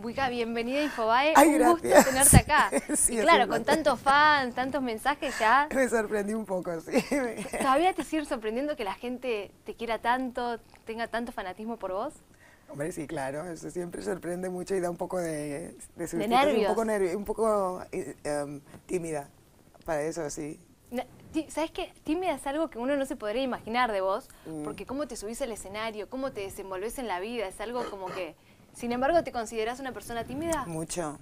Buica, bienvenida a Infobae. un gusto tenerte acá. y claro, con tantos fans, tantos mensajes ya. Me sorprendí un poco, sí. ¿Todavía te sigue sorprendiendo que la gente te quiera tanto, tenga tanto fanatismo por vos? Hombre, sí, claro, eso siempre sorprende mucho y da un poco de... nervios. Un poco, nervio, un poco eh, em, tímida para eso, sí. ¿Sabes qué? Tímida es algo que uno no se podría imaginar de vos, mm. porque cómo te subís al escenario, cómo te desenvolves en la vida, es algo como que sin embargo, ¿te consideras una persona tímida? Mucho,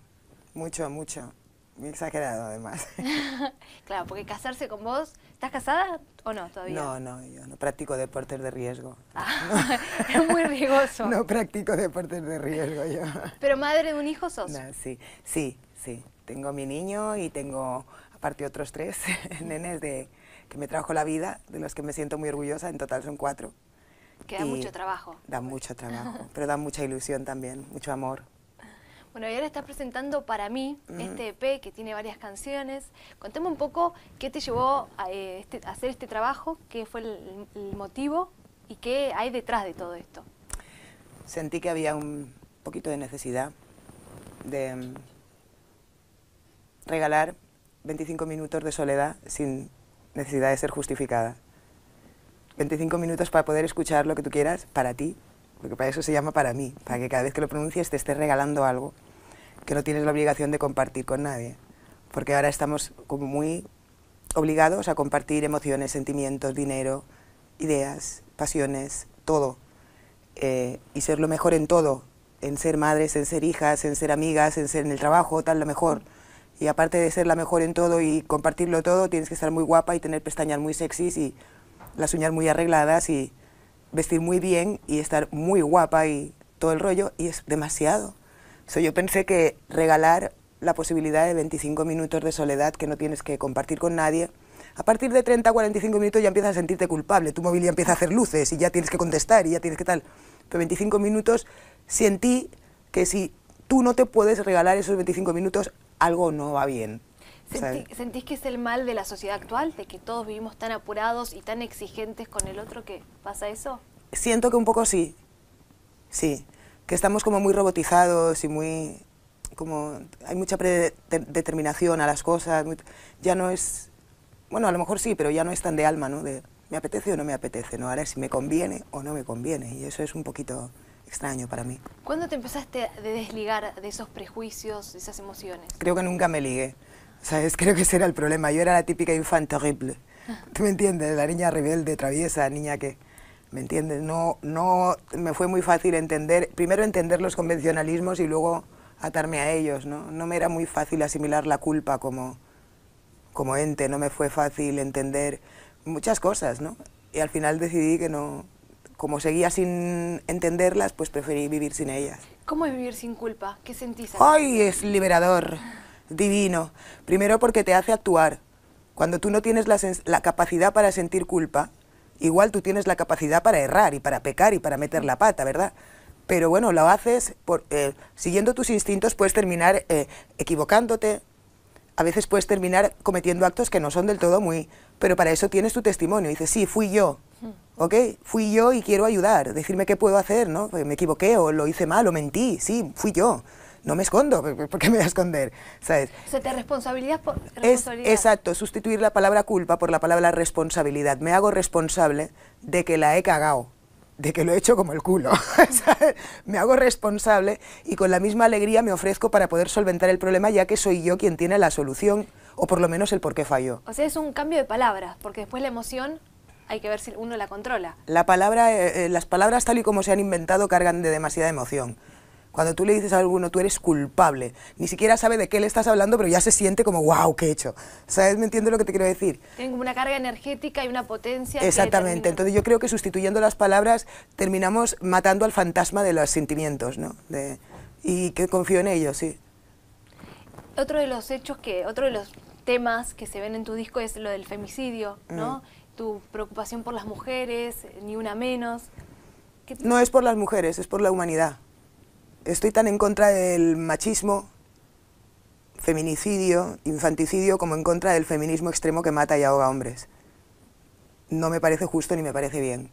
mucho, mucho. Muy exagerado, además. claro, porque casarse con vos... ¿Estás casada o no todavía? No, no, yo no practico deportes de riesgo. Ah, es muy riesgoso. No practico deportes de riesgo yo. ¿Pero madre de un hijo sos? sí, sí, sí. Tengo mi niño y tengo, aparte, otros tres nenes de, que me trajo la vida, de los que me siento muy orgullosa. En total son cuatro. Que da mucho trabajo. Da mucho trabajo, pero da mucha ilusión también, mucho amor. Bueno, y ahora estás presentando para mí este EP que tiene varias canciones. Contame un poco qué te llevó a, eh, este, hacer este trabajo, qué fue el, motivo y qué hay detrás de todo esto. Sentí que había un poquito de necesidad de mm, regalar 25 minutos de soledad sin necesidad de ser justificada. 25 minutos para poder escuchar lo que tú quieras para ti, porque para eso se llama para mí, para que cada vez que lo pronuncies te estés regalando algo que no tienes la obligación de compartir con nadie, porque ahora estamos como muy obligados a compartir emociones, sentimientos, dinero, ideas, pasiones, todo, eh, y ser lo mejor en todo, en ser madres, en ser hijas, en ser amigas, en ser en el trabajo, tal, lo mejor. Y aparte de ser la mejor en todo y compartirlo todo, tienes que estar muy guapa y tener pestañas muy sexys y las uñas muy arregladas y vestir muy bien y estar muy guapa y todo el rollo, y es demasiado. So, yo pensé que regalar la posibilidad de 25 minutos de soledad que no tienes que compartir con nadie, a partir de 30 45 minutos ya empiezas a sentirte culpable, tu móvil ya empieza a hacer luces y ya tienes que contestar y ya tienes que tal. Pero 25 minutos sentí que si tú no te puedes regalar esos 25 minutos, algo no va bien. ¿Sentís que es el mal de la sociedad actual, de que todos vivimos tan apurados y tan exigentes con el otro que pasa eso? Siento que un poco sí, sí, que estamos como muy robotizados y muy, como hay mucha predeterminación a las cosas, ya no es, bueno, a lo mejor sí, pero ya no es tan de alma, ¿no? De me apetece o no me apetece, ¿no? Ahora es si me conviene o no me conviene, y eso es un poquito extraño para mí. ¿Cuándo te empezaste a desligar de esos prejuicios, de esas emociones? Creo que nunca me ligué. ¿Sabes? Creo que ese era el problema. Yo era la típica infanta horrible. ¿Tú me entiendes? La niña rebelde, traviesa, niña que... ¿Me entiendes? No, no me fue muy fácil entender, primero entender los convencionalismos y luego atarme a ellos, ¿no? No me era muy fácil asimilar la culpa como, como ente, no me fue fácil entender muchas cosas, ¿no? Y al final decidí que no, como seguía sin entenderlas, pues preferí vivir sin ellas. ¿Cómo es vivir sin culpa? ¿Qué sentís? ¡Ay, es liberador! divino. Primero porque te hace actuar. Cuando tú no tienes la, capacidad para sentir culpa, igual tú tienes la capacidad para errar y para pecar y para meter la pata, ¿verdad? Pero bueno, lo haces eh, siguiendo tus instintos, puedes terminar eh, equivocándote, a veces puedes terminar cometiendo actos que no son del todo muy... Pero para eso tienes tu testimonio. dices, sí, fui yo. Mm. ¿ok? Fui yo y quiero ayudar, decirme qué puedo hacer, ¿no? Pues me equivoqué o lo hice mal o mentí, sí, fui yo no me escondo, ¿por qué me voy a esconder? ¿Sabes? O sea, te responsabilizas por responsabilidad. exacto, sustituir la palabra culpa por la palabra responsabilidad. Me hago responsable de que la he cagado, de que lo he hecho como el culo. me hago responsable y con la misma alegría me ofrezco para poder solventar el problema ya que soy yo quien tiene la solución o por lo menos el por qué falló. O sea, es un cambio de palabras, porque después la emoción hay que ver si uno la controla. La palabra, eh, eh, las palabras tal y como se han inventado cargan de demasiada emoción. Cuando tú le dices a alguno, tú eres culpable, ni siquiera sabe de qué le estás hablando, pero ya se siente como, wow, ¿qué he hecho? ¿Sabes? ¿Me entiendes lo que te quiero decir? Tienen como una carga energética y una potencia. Exactamente. Entonces yo creo que sustituyendo las palabras terminamos matando al fantasma de los sentimientos, ¿no? y que confío en ellos, sí. Otro de los hechos que, otro de los temas que se ven en tu disco es lo del femicidio, ¿no? Mm. Tu preocupación por las mujeres, ni una menos. No es por las mujeres, es por la humanidad. Estoy tan en contra del machismo, feminicidio, infanticidio, como en contra del feminismo extremo que mata y ahoga hombres. No me parece justo ni me parece bien.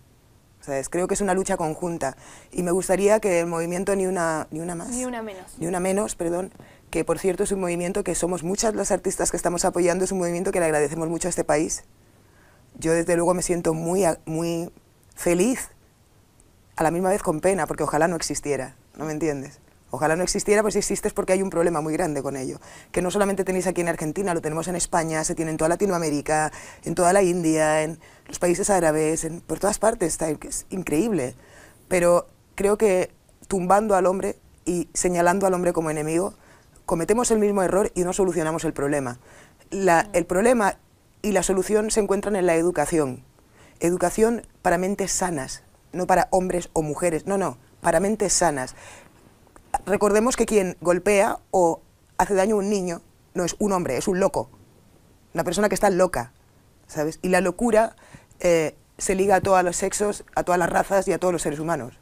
Creo que es una lucha conjunta y me gustaría que el movimiento Ni Una, ni una Más... Ni Una Menos. Ni Una Menos, perdón, que por cierto es un movimiento que somos muchas las artistas que estamos apoyando, es un movimiento que le agradecemos mucho a este país. Yo desde luego me siento muy, muy feliz, a la misma vez con pena, porque ojalá no existiera. ¿no me entiendes? Ojalá no existiera, pues si existe porque hay un problema muy grande con ello. Que no solamente tenéis aquí en Argentina, lo tenemos en España, se tiene en toda Latinoamérica, en toda la India, en los países árabes, en, por todas partes, es increíble. Pero creo que tumbando al hombre y señalando al hombre como enemigo, cometemos el mismo error y no solucionamos el problema. el problema y la solución se encuentran en la educación. Educación para mentes sanas, no para hombres o mujeres, no, no para mentes sanas. Recordemos que quien golpea o hace daño a un niño no es un hombre, es un loco, una persona que está loca, ¿sabes? Y la locura eh, se liga a todos los sexos, a todas las razas y a todos los seres humanos.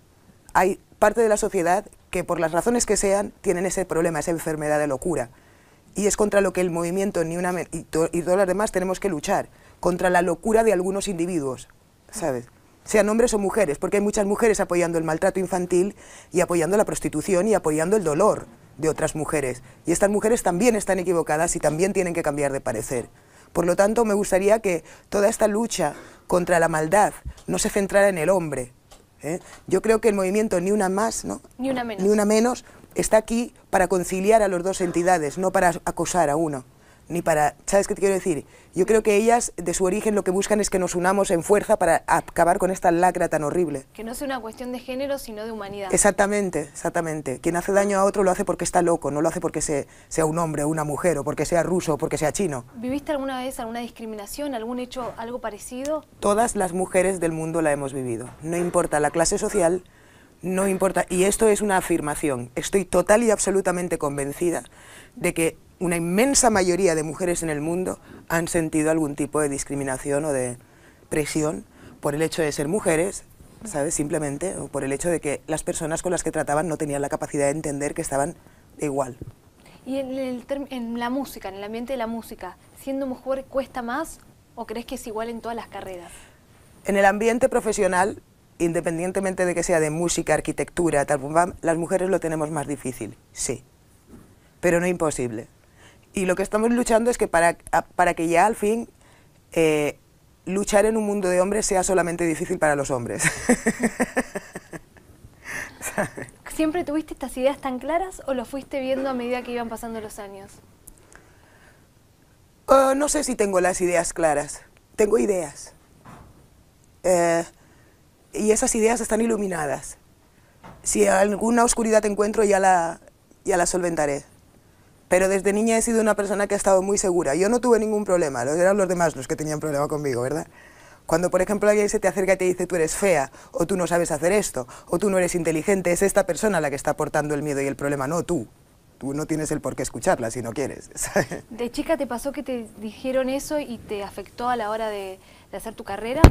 Hay parte de la sociedad que por las razones que sean tienen ese problema, esa enfermedad de locura. Y es contra lo que el movimiento ni una, y, y todos demás tenemos que luchar, contra la locura de algunos individuos, ¿sabes? sean hombres o mujeres, porque hay muchas mujeres apoyando el maltrato infantil y apoyando la prostitución y apoyando el dolor de otras mujeres. Y estas mujeres también están equivocadas y también tienen que cambiar de parecer. Por lo tanto, me gustaría que toda esta lucha contra la maldad no se centrara en el hombre. ¿eh? Yo creo que el movimiento Ni una más, Ni una menos. Ni una menos está aquí para conciliar a las dos entidades, no para acosar a uno ni para... ¿Sabes qué te quiero decir? Yo creo que ellas, de su origen, lo que buscan es que nos unamos en fuerza para acabar con esta lacra tan horrible. Que no sea una cuestión de género, sino de humanidad. Exactamente, exactamente. Quien hace daño a otro lo hace porque está loco, no lo hace porque sea un hombre, o una mujer, o porque sea ruso, o porque sea chino. ¿Viviste alguna vez alguna discriminación, algún hecho, algo parecido? Todas las mujeres del mundo la hemos vivido. No importa la clase social, no importa, y esto es una afirmación, estoy total y absolutamente convencida de que una inmensa mayoría de mujeres en el mundo han sentido algún tipo de discriminación o de presión por el hecho de ser mujeres, ¿sabes? Simplemente, o por el hecho de que las personas con las que trataban no tenían la capacidad de entender que estaban igual. ¿Y en, en la música, en el ambiente de la música, siendo mujer cuesta más o crees que es igual en todas las carreras? En el ambiente profesional, independientemente de que sea de música, arquitectura, tal, las mujeres lo tenemos más difícil, sí, pero no imposible. Y lo que estamos luchando es que para, que ya al fin eh, luchar en un mundo de hombres sea solamente difícil para los hombres. ¿Siempre tuviste estas ideas tan claras o lo fuiste viendo a medida que iban pasando los años? Oh, no sé si tengo las ideas claras. Tengo ideas. Eh, y esas ideas están iluminadas. Si alguna oscuridad encuentro ya la, ya la solventaré pero desde niña he sido una persona que ha estado muy segura. Yo no tuve ningún problema, eran los demás los que tenían problema conmigo, ¿verdad? Cuando, por ejemplo, alguien se te acerca y te dice tú eres fea, o tú no sabes hacer esto, o tú no eres inteligente, es esta persona la que está aportando el miedo y el problema, no tú. Tú no tienes el por qué escucharla si no quieres. ¿De chica te pasó que te dijeron eso y te afectó a la hora de, de hacer tu carrera?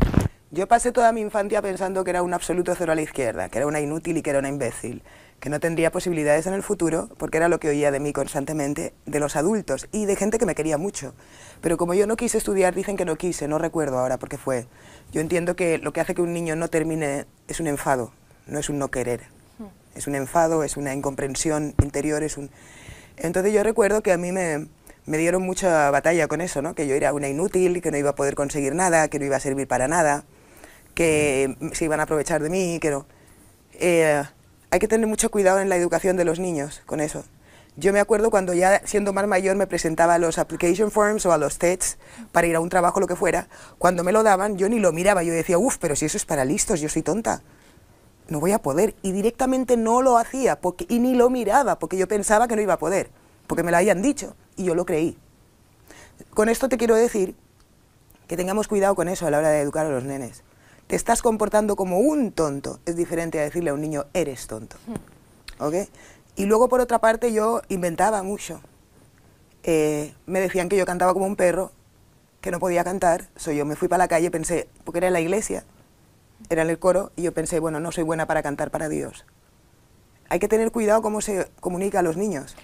Yo pasé toda mi infancia pensando que era un absoluto cero a la izquierda, que era una inútil y que era una imbécil que no tendría posibilidades en el futuro, porque era lo que oía de mí constantemente, de los adultos y de gente que me quería mucho. Pero como yo no quise estudiar, dicen que no quise, no recuerdo ahora por qué fue. Yo entiendo que lo que hace que un niño no termine es un enfado, no es un no querer. Hmm. Es un enfado, es una incomprensión interior, es un... Entonces yo recuerdo que a mí me, me dieron mucha batalla con eso, ¿no? que yo era una inútil, que no iba a poder conseguir nada, que no iba a servir para nada, que hmm. se iban a aprovechar de mí, que no... Eh, hay que tener mucho cuidado en la educación de los niños con eso. Yo me acuerdo cuando ya siendo más mayor me presentaba a los application forms o a los tests para ir a un trabajo, lo que fuera. Cuando me lo daban, yo ni lo miraba, yo decía, uff, pero si eso es para listos, yo soy tonta. No voy a poder. Y directamente no lo hacía porque, y ni lo miraba porque yo pensaba que no iba a poder, porque me lo habían dicho y yo lo creí. Con esto te quiero decir que tengamos cuidado con eso a la hora de educar a los nenes te estás comportando como un tonto, es diferente a decirle a un niño, eres tonto. Mm. ¿ok? Y luego, por otra parte, yo inventaba mucho. Eh, me decían que yo cantaba como un perro, que no podía cantar. So, yo me fui para la calle, pensé, porque era en la iglesia, era en el coro, y yo pensé, bueno, no soy buena para cantar para Dios. Hay que tener cuidado cómo se comunica a los niños.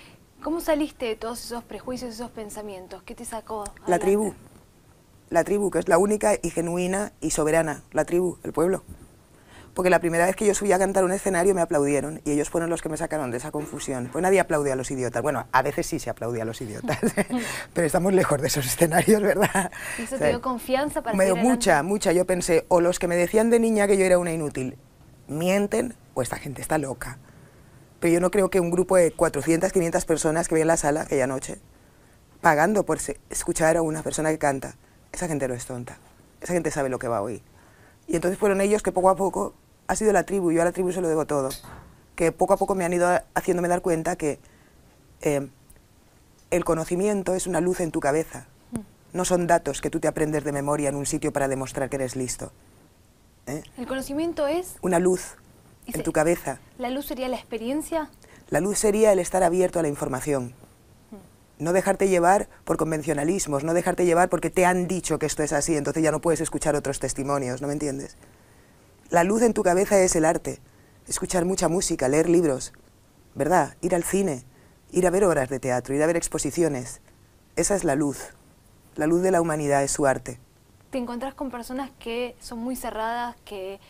¿Cómo saliste de todos esos prejuicios, esos pensamientos? ¿Qué te sacó? La tribu la tribu, que es la única y genuina y soberana, la tribu, el pueblo. Porque la primera vez que yo subí a cantar un escenario me aplaudieron y ellos fueron los que me sacaron de esa confusión. Pues nadie aplaude a los idiotas. Bueno, a veces sí se aplaude a los idiotas, pero estamos lejos de esos escenarios, ¿verdad? ¿Eso te dio confianza para Me dio mucha, mucha. Yo pensé, o los que me decían de niña que yo era una inútil, mienten, o esta gente está loca. Pero yo no creo que un grupo de 400, 500 personas que en la sala aquella noche, pagando por escuchar a una persona que canta, esa gente no es tonta, esa gente sabe lo que va a oír. Y entonces fueron ellos que poco a poco, ha sido la tribu, yo a la tribu se lo debo todo, que poco a poco me han ido haciéndome dar cuenta que eh, el conocimiento es una luz en tu cabeza, mm. no son datos que tú te aprendes de memoria en un sitio para demostrar que eres listo. ¿eh? El conocimiento es... Una luz en tu cabeza. ¿La luz sería la experiencia? La luz sería el estar abierto a la información no dejarte llevar por convencionalismos, no dejarte llevar porque te han dicho que esto es así, entonces ya no puedes escuchar otros testimonios, ¿no me entiendes? La luz en tu cabeza es el arte, escuchar mucha música, leer libros, ¿verdad? Ir al cine, ir a ver obras de teatro, ir a ver exposiciones. Esa es la luz. La luz de la humanidad es su arte. Te encuentras con personas que son muy cerradas, que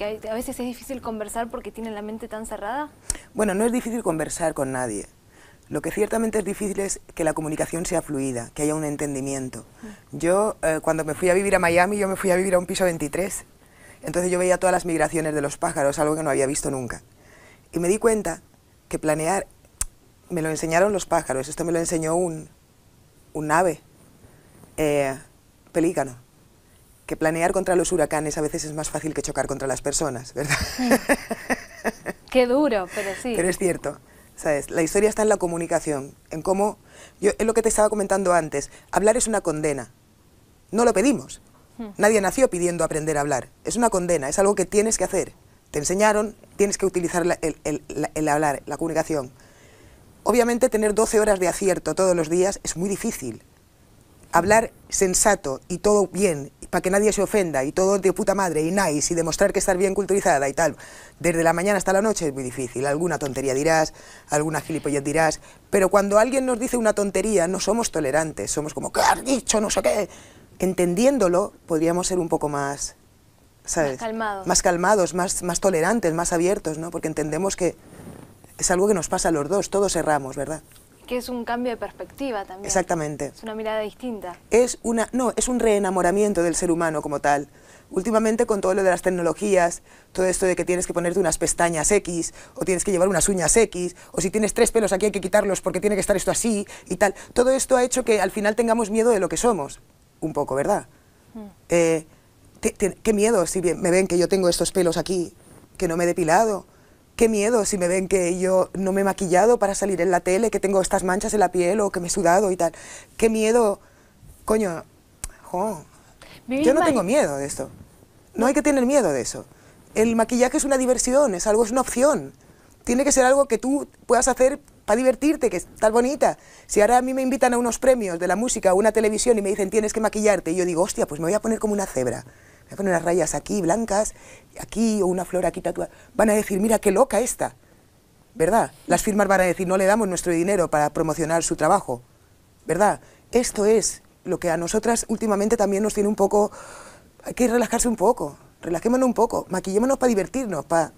a veces es difícil conversar porque tienen la mente tan cerrada. Bueno, no es difícil conversar con nadie lo que ciertamente es difícil es que la comunicación sea fluida, que haya un entendimiento. Mm. Yo, eh, cuando me fui a vivir a Miami, yo me fui a vivir a un piso 23. Entonces yo veía todas las migraciones de los pájaros, algo que no había visto nunca. Y me di cuenta que planear, me lo enseñaron los pájaros, esto me lo enseñó un, un ave, eh, pelícano, que planear contra los huracanes a veces es más fácil que chocar contra las personas, ¿verdad? Qué duro, pero sí. Pero es cierto. ¿sabes? La historia está en la comunicación, en cómo, yo, es lo que te estaba comentando antes, hablar es una condena, no lo pedimos, hmm. nadie nació pidiendo aprender a hablar, es una condena, es algo que tienes que hacer, te enseñaron, tienes que utilizar el, el hablar, la comunicación. Obviamente tener 12 horas de acierto todos los días es muy difícil, hablar sensato y todo bien, para que nadie se ofenda y todo de puta madre y nice y demostrar que estás bien culturizada y tal, desde la mañana hasta la noche es muy difícil. Alguna tontería dirás, alguna gilipollas dirás, pero cuando alguien nos dice una tontería no somos tolerantes, somos como, ¿qué has dicho? No sé qué. Entendiéndolo podríamos ser un poco más, ¿sabes? Más calmados. Más calmados, más, más tolerantes, más abiertos, ¿no? Porque entendemos que es algo que nos pasa a los dos, todos erramos, ¿verdad? Que es un cambio de perspectiva también. Exactamente. Es una mirada distinta. Es una, no, es un reenamoramiento del ser humano como tal. Últimamente con todo lo de las tecnologías, todo esto de que tienes que ponerte unas pestañas X, o tienes que llevar unas uñas X, o si tienes tres pelos aquí hay que quitarlos porque tiene que estar esto así y tal. Todo esto ha hecho que al final tengamos miedo de lo que somos. Un poco, ¿verdad? Mm. Eh, qué miedo si me ven que yo tengo estos pelos aquí, que no me he depilado, qué miedo si me ven que yo no me he maquillado para salir en la tele, que tengo estas manchas en la piel o que me he sudado y tal. Qué miedo, coño, yo no tengo miedo de esto. No hay que tener miedo de eso. El maquillaje es una diversión, es algo, es una opción. Tiene que ser algo que tú puedas hacer para divertirte, que es tan bonita. Si ahora a mí me invitan a unos premios de la música o una televisión y me dicen tienes que maquillarte, y yo digo, hostia, pues me voy a poner como una cebra con unas rayas aquí blancas, aquí, o una flor aquí tatuada. Van a decir, mira qué loca esta, ¿verdad? Las firmas van a decir, no le damos nuestro dinero para promocionar su trabajo, ¿verdad? Esto es lo que a nosotras últimamente también nos tiene un poco... Hay que relajarse un poco, relajémonos un poco, maquillémonos para divertirnos, para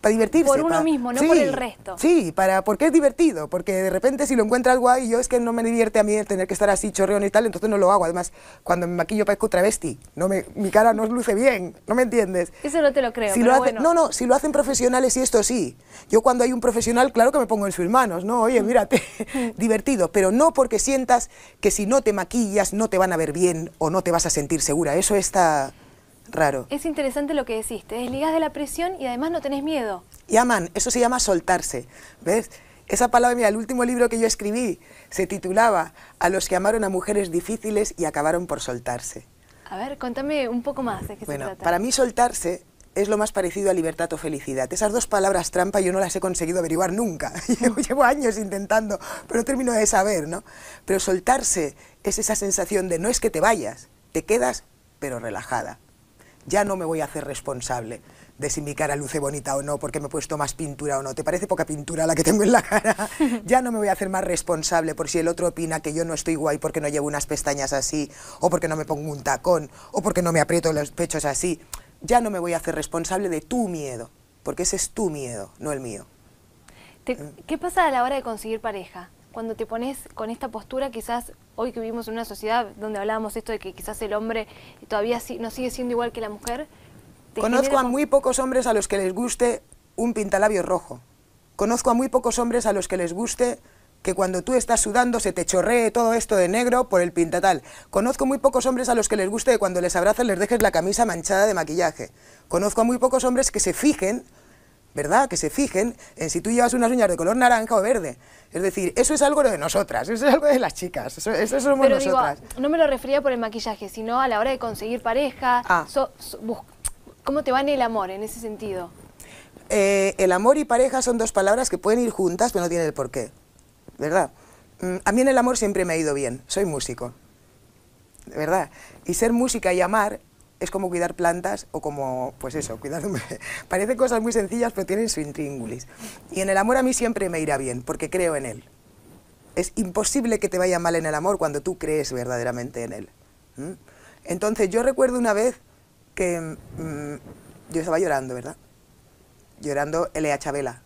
para divertirse. Por uno mismo, no por el resto. Sí, para, porque es divertido, porque de repente si lo encuentras guay, yo es que no me divierte a mí tener que estar así chorreón y tal, entonces no lo hago. Además, cuando me maquillo parezco travesti, no me, mi cara no luce bien, ¿no me entiendes? Eso no te lo creo, No, no, si lo hacen profesionales y esto sí. Yo cuando hay un profesional, claro que me pongo en sus manos, ¿no? Oye, mm. mírate, divertido, pero no porque sientas que si no te maquillas no te van a ver bien o no te vas a sentir segura. Eso está raro. Es interesante lo que decís, te de la presión y además no tenés miedo. Y aman, eso se llama soltarse, ¿ves? Esa palabra, mira, el último libro que yo escribí se titulaba A los que amaron a mujeres difíciles y acabaron por soltarse. A ver, contame un poco más de qué bueno, se trata. Para mí soltarse es lo más parecido a libertad o felicidad. Esas dos palabras trampa yo no las he conseguido averiguar nunca. llevo, llevo, años intentando, pero no termino de saber, ¿no? Pero soltarse es esa sensación de no es que te vayas, te quedas, pero relajada ya no me voy a hacer responsable de si mi cara luce bonita o no, porque me he puesto más pintura o no, ¿te parece poca pintura la que tengo en la cara? ya no me voy a hacer más responsable por si el otro opina que yo no estoy guay porque no llevo unas pestañas así, o porque no me pongo un tacón, o porque no me aprieto los pechos así. Ya no me voy a hacer responsable de tu miedo, porque ese es tu miedo, no el mío. Eh. ¿Qué pasa a la hora de conseguir pareja? cuando te pones con esta postura, quizás hoy que vivimos en una sociedad donde hablábamos esto de que quizás el hombre todavía no sigue siendo igual que la mujer. Conozco a muy pocos hombres a los que les guste un pintalabio rojo. Conozco a muy pocos hombres a los que les guste que cuando tú estás sudando se te chorree todo esto de negro por el pintatal. Conozco muy pocos hombres a los que les guste que cuando les abrazas les dejes la camisa manchada de maquillaje. Conozco a muy pocos hombres que se fijen ¿verdad? Que se fijen en si tú llevas unas uñas de color naranja o verde. Es decir, eso es algo de nosotras, eso es algo de las chicas, eso, somos nosotras. no me lo refería por el maquillaje, sino a la hora de conseguir pareja, ah. ¿cómo te va en el amor en ese sentido? Eh, el amor y pareja son dos palabras que pueden ir juntas, pero no tienen el porqué, ¿verdad? Mm, a mí en el amor siempre me ha ido bien, soy músico, ¿verdad? Y ser música y amar es como cuidar plantas o como, pues eso, cuidar... Parecen cosas muy sencillas, pero tienen su intríngulis. Y en el amor a mí siempre me irá bien, porque creo en él. Es imposible que te vaya mal en el amor cuando tú crees verdaderamente en él. ¿Mm? Entonces, yo recuerdo una vez que mm, yo estaba llorando, ¿verdad? Llorando L.A. a Chabela,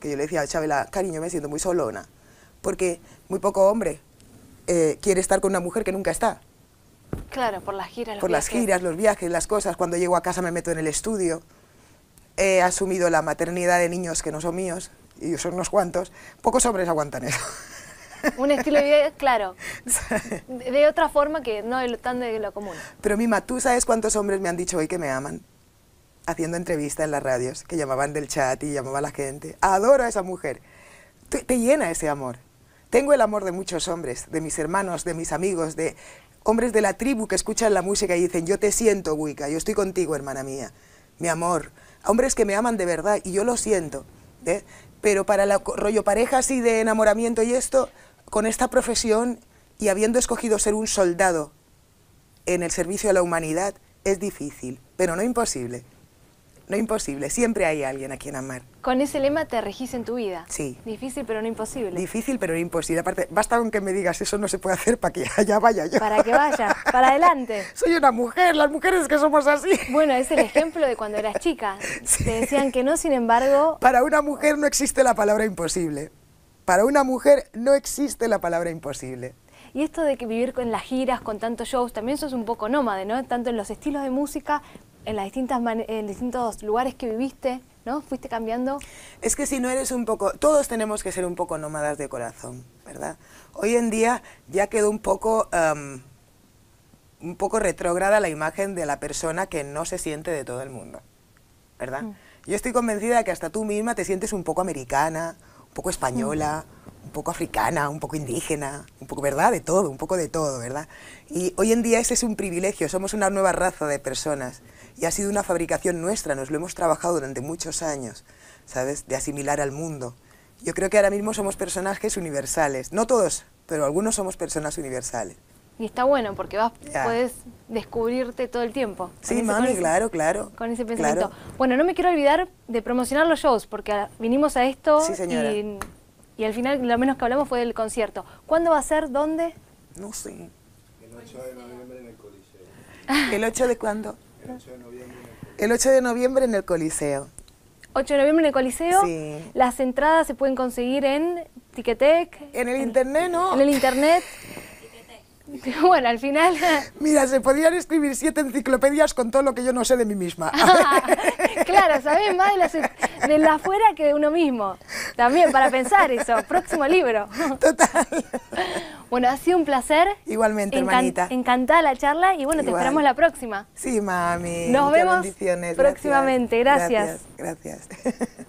que yo le decía a Chabela, cariño, me siento muy solona, porque muy poco hombre eh, quiere estar con una mujer que nunca está. Claro, por las giras. Los por viajes. las giras, los viajes, las cosas. Cuando llego a casa me meto en el estudio. He asumido la maternidad de niños que no son míos, y son unos cuantos. Pocos hombres aguantan eso. Un estilo de vida, claro, de otra forma que no tan de lo común. Pero Mima, ¿tú sabes cuántos hombres me han dicho hoy que me aman? Haciendo entrevistas en las radios, que llamaban del chat y llamaba a la gente. Adoro a esa mujer. te llena ese amor. Tengo el amor de muchos hombres, de mis hermanos, de mis amigos, de hombres de la tribu que escuchan la música y dicen, yo te siento, Wicca, yo estoy contigo, hermana mía, mi amor. Hombres que me aman de verdad y yo lo siento. ¿eh? Pero para el rollo parejas y de enamoramiento y esto, con esta profesión y habiendo escogido ser un soldado en el servicio a la humanidad, es difícil, pero no imposible no imposible, siempre hay alguien a quien amar. Con ese lema te regís en tu vida. Sí. Difícil pero no imposible. Difícil pero no imposible. Aparte, basta con que me digas eso no se puede hacer para que allá vaya yo. Para que vaya, para adelante. Soy una mujer, las mujeres que somos así. Bueno, es el ejemplo de cuando eras chica. Te decían que no, sin embargo... Para una mujer no existe la palabra imposible. Para una mujer no existe la palabra imposible. Y esto de que vivir con las giras, con tantos shows, también sos un poco nómade, ¿no? Tanto en los estilos de música en, las distintas en distintos lugares que viviste, ¿no? Fuiste cambiando. Es que si no eres un poco, todos tenemos que ser un poco nómadas de corazón, ¿verdad? Hoy en día ya quedó un poco, em, un poco retrógrada la imagen de la persona que no se siente de todo el mundo, ¿verdad? Mm. Yo estoy convencida de que hasta tú misma te sientes un poco americana, un poco española, mm un poco africana, un poco indígena, un poco, ¿verdad? De todo, un poco de todo, ¿verdad? Y hoy en día ese es un privilegio, somos una nueva raza de personas y ha sido una fabricación nuestra, nos lo hemos trabajado durante muchos años, ¿sabes? De asimilar al mundo. Yo creo que ahora mismo somos personajes universales, no todos, pero algunos somos personas universales. Y está bueno porque vas, puedes descubrirte todo el tiempo. Sí, mami, claro, claro. Con ese pensamiento. Bueno, no me quiero olvidar de promocionar los shows porque vinimos a esto y y al final lo menos que hablamos fue del concierto. ¿Cuándo va a ser? ¿Dónde? No sé. El 8 de noviembre en el Coliseo. ¿El 8 de cuándo? El 8 de noviembre. en el Coliseo. 8 de noviembre en el Coliseo. Sí. Las entradas se pueden conseguir en Ticketek. En el internet, ¿no? En el internet. Bueno, al final... Mira, se podrían escribir siete enciclopedias con todo lo que yo no sé de mí misma. claro, sabes más de las, de la afuera que de uno mismo. También para pensar eso. Próximo libro. Total. Bueno, ha sido un placer. Igualmente, hermanita. Encantada la charla y bueno, te esperamos la próxima. Sí, mami. Nos vemos próximamente. Gracias. gracias.